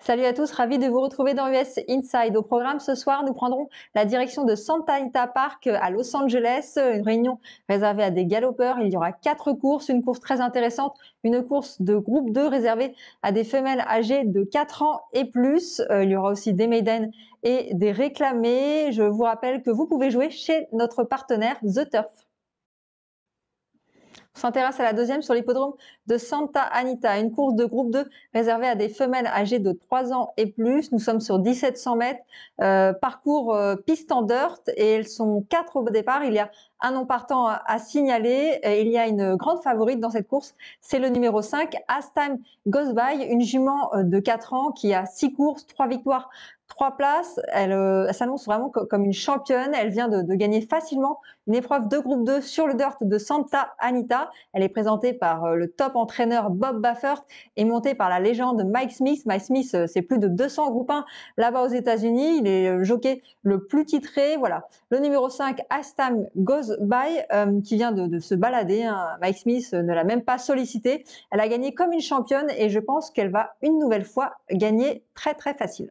Salut à tous, ravi de vous retrouver dans US Inside. Au programme ce soir, nous prendrons la direction de Santa Anita Park à Los Angeles, une réunion réservée à des galopeurs. Il y aura quatre courses, une course très intéressante, une course de groupe 2 réservée à des femelles âgées de 4 ans et plus. Euh, il y aura aussi des maidens et des réclamés. Je vous rappelle que vous pouvez jouer chez notre partenaire The Turf. On s'intéresse à la deuxième sur l'hippodrome de Santa Anita, une course de groupe 2 réservée à des femelles âgées de 3 ans et plus. Nous sommes sur 1700 mètres, euh, parcours euh, piste en dirt et elles sont 4 au départ. Il y a un nom partant à signaler. Il y a une grande favorite dans cette course, c'est le numéro 5, ASTAM Goes By, une jument euh, de 4 ans qui a 6 courses, 3 victoires, 3 places. Euh, elle, s'annonce vraiment comme une championne. Elle vient de, gagner facilement une épreuve de groupe 2 sur le dirt de Santa Anita. Elle est présentée par euh, le top entraîneur Bob Baffert et montée par la légende Mike Smith. Mike Smith, c'est plus de 200 groupes 1 là-bas aux États-Unis. Il est le jockey le plus titré. Voilà. Le numéro 5, Astam Goes By euh, qui vient de, se balader. Hein. Mike Smith euh, ne l'a même pas sollicité. Elle a gagné comme une championne et je pense qu'elle va une nouvelle fois gagner très très facile.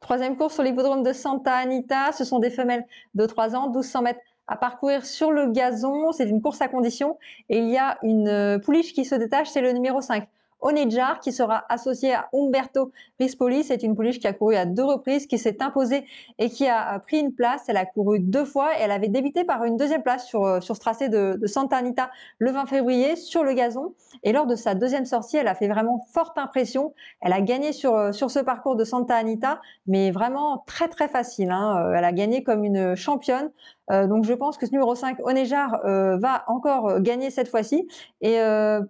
Troisième course sur l'hippodrome de Santa Anita. Ce sont des femelles de 3 ans, 1200 mètres à parcourir sur le gazon. C'est une course à condition et il y a une euh, pouliche qui se détache, c'est le numéro 5. Onejar qui sera associé à Umberto Rispoli. C'est une pouliche qui a couru à deux reprises, qui s'est imposée et qui a euh, pris une place. Elle a couru deux fois et elle avait débuté par une deuxième place sur, euh, sur ce tracé de, Santa Anita le 20 février sur le gazon. Et lors de sa deuxième sortie, elle a fait vraiment forte impression. Elle a gagné sur, euh, sur ce parcours de Santa Anita, mais vraiment très très facile. Hein. Elle a gagné comme une championne. donc je pense que ce numéro 5, Onejar, va encore gagner cette fois-ci. Et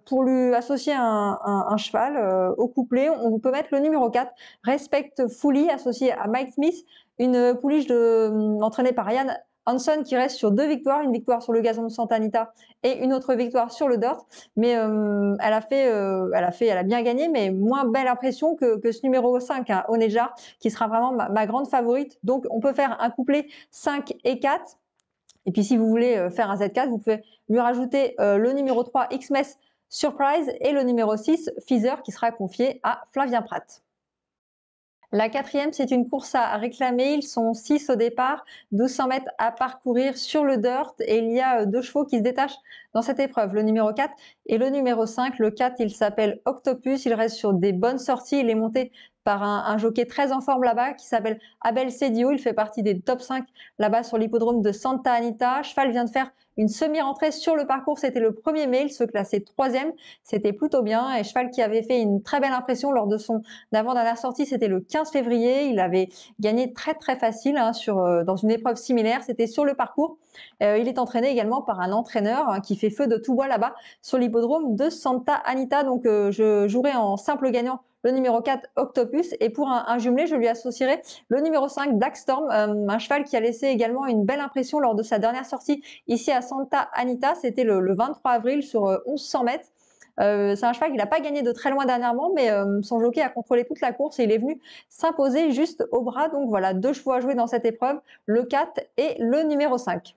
pour lui associer un, un cheval euh, au couplet. On peut mettre le numéro 4, Respect Fully, associé à Mike Smith, une pouliche de, hum, entraînée par Yann Hanson qui reste sur deux victoires, une victoire sur le gazon de Santa Anita et une autre victoire sur le dirt. Mais hum, elle, a fait, euh, elle a fait, elle a bien gagné, mais moins belle impression que, ce numéro 5, à hein, Onejar, qui sera vraiment ma, grande favorite. Donc on peut faire un couplet 5 et 4. Et puis si vous voulez euh, faire un Z4, vous pouvez lui rajouter le numéro 3 Xmas Surprise et le numéro 6, Feather, qui sera confié à Flavien Pratt. La quatrième, c'est une course à réclamer. Ils sont 6 au départ, 1200 mètres à parcourir sur le dirt et il y a euh, deux chevaux qui se détachent dans cette épreuve, le numéro 4 et le numéro 5. Le 4, il s'appelle Octopus, il reste sur des bonnes sorties, il est monté par un, jockey très en forme là-bas qui s'appelle Abel Cedio. il fait partie des top 5 là-bas sur l'hippodrome de Santa Anita. Cheval vient de faire une semi-rentrée sur le parcours, c'était le premier er mai. Il se classait troisième. C'était plutôt bien. Et cheval qui avait fait une très belle impression lors de son avant-dernière sortie, c'était le 15 février. Il avait gagné très très facile hein, sur, euh, dans une épreuve similaire. C'était sur le parcours. Euh, il est entraîné également par un entraîneur hein, qui fait feu de tout bois là-bas sur l'hippodrome de Santa Anita. Donc euh, je jouerai en simple gagnant le numéro 4 Octopus et pour un, jumelé, je lui associerai le numéro 5 Daxstorm, euh, un cheval qui a laissé également une belle impression lors de sa dernière sortie ici à Santa Anita, c'était le, 23 avril sur 1100 euh, mètres. Euh, c'est un cheval qui n'a pas gagné de très loin dernièrement, mais son jockey a contrôlé toute la course et il est venu s'imposer juste au bras. Donc voilà, deux chevaux à jouer dans cette épreuve, le 4 et le numéro 5.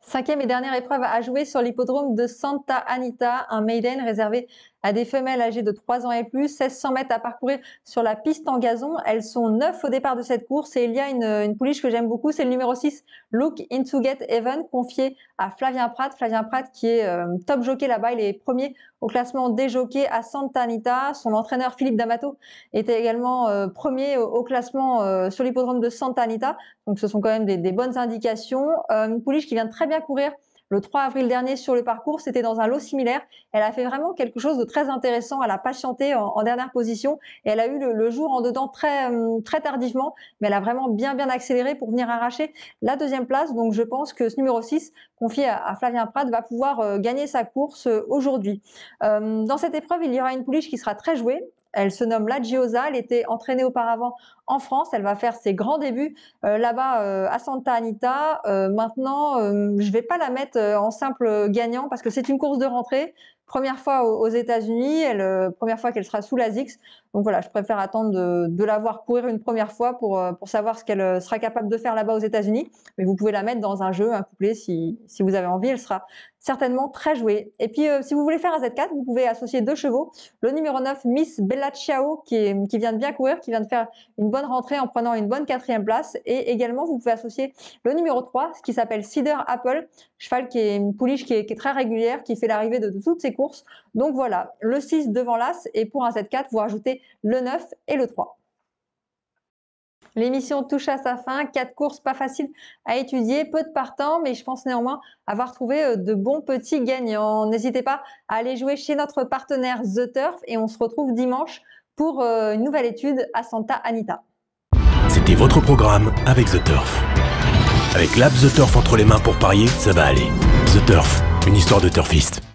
Cinquième et dernière épreuve à jouer sur l'hippodrome de Santa Anita, un maiden réservé à des femelles âgées de 3 ans et plus, 1600 mètres à parcourir sur la piste en gazon. Elles sont 9 au départ de cette course et il y a une, une pouliche que j'aime beaucoup, c'est le numéro 6, Look Into Get Even, confié à Flavien Pratt. Flavien Pratt qui est euh, top jockey là-bas, il est premier au classement des jockeys à Santa Anita. Son entraîneur Philippe D'Amato était également euh, premier au, classement euh, sur l'hippodrome de Santa Anita. Donc ce sont quand même des, des bonnes indications. une pouliche qui vient très bien courir le 3 avril dernier sur le parcours. C'était dans un lot similaire. Elle a fait vraiment quelque chose de très intéressant. Elle a patienté en, dernière position et elle a eu le, jour en dedans très, hum, très tardivement, mais elle a vraiment bien, bien accéléré pour venir arracher la deuxième place. Donc, je pense que ce numéro 6, confié à, Flavien Prat, va pouvoir euh, gagner sa course euh, aujourd'hui. Euh, dans cette épreuve, il y aura une pouliche qui sera très jouée. Elle se nomme La Giosa. Elle était entraînée auparavant en France. Elle va faire ses grands débuts euh, là-bas euh, à Santa Anita. Euh, maintenant, je ne vais pas la mettre en simple gagnant parce que c'est une course de rentrée. Première fois aux, États-Unis, première fois qu'elle sera sous Zix. Donc voilà, je préfère attendre de, la voir courir une première fois pour, euh, savoir ce qu'elle euh, sera capable de faire là-bas aux États-Unis. Mais vous pouvez la mettre dans un jeu, un couplet, si, vous avez envie. Elle sera certainement très jouée. Et puis, euh, si vous voulez faire un Z4, vous pouvez associer deux chevaux. Le numéro 9, Miss Bella Chiao, qui, qui vient de bien courir, qui vient de faire une bonne rentrée en prenant une bonne quatrième place. Et également, vous pouvez associer le numéro 3, ce qui s'appelle Cider Apple, cheval qui est une pouliche qui est, très régulière, qui fait l'arrivée de, toutes ses courses. Donc voilà, le 6 devant l'As. Et pour un Z4, vous rajoutez le 9 et le 3. L'émission touche à sa fin. Quatre courses pas faciles à étudier, peu de partants, mais je pense néanmoins avoir trouvé euh, de bons petits gagnants. N'hésitez pas à aller jouer chez notre partenaire The Turf et on se retrouve dimanche pour euh, une nouvelle étude à Santa Anita. C'était votre programme avec The Turf. Avec l'app The Turf entre les mains pour parier, ça va aller. The Turf, une histoire de turfiste.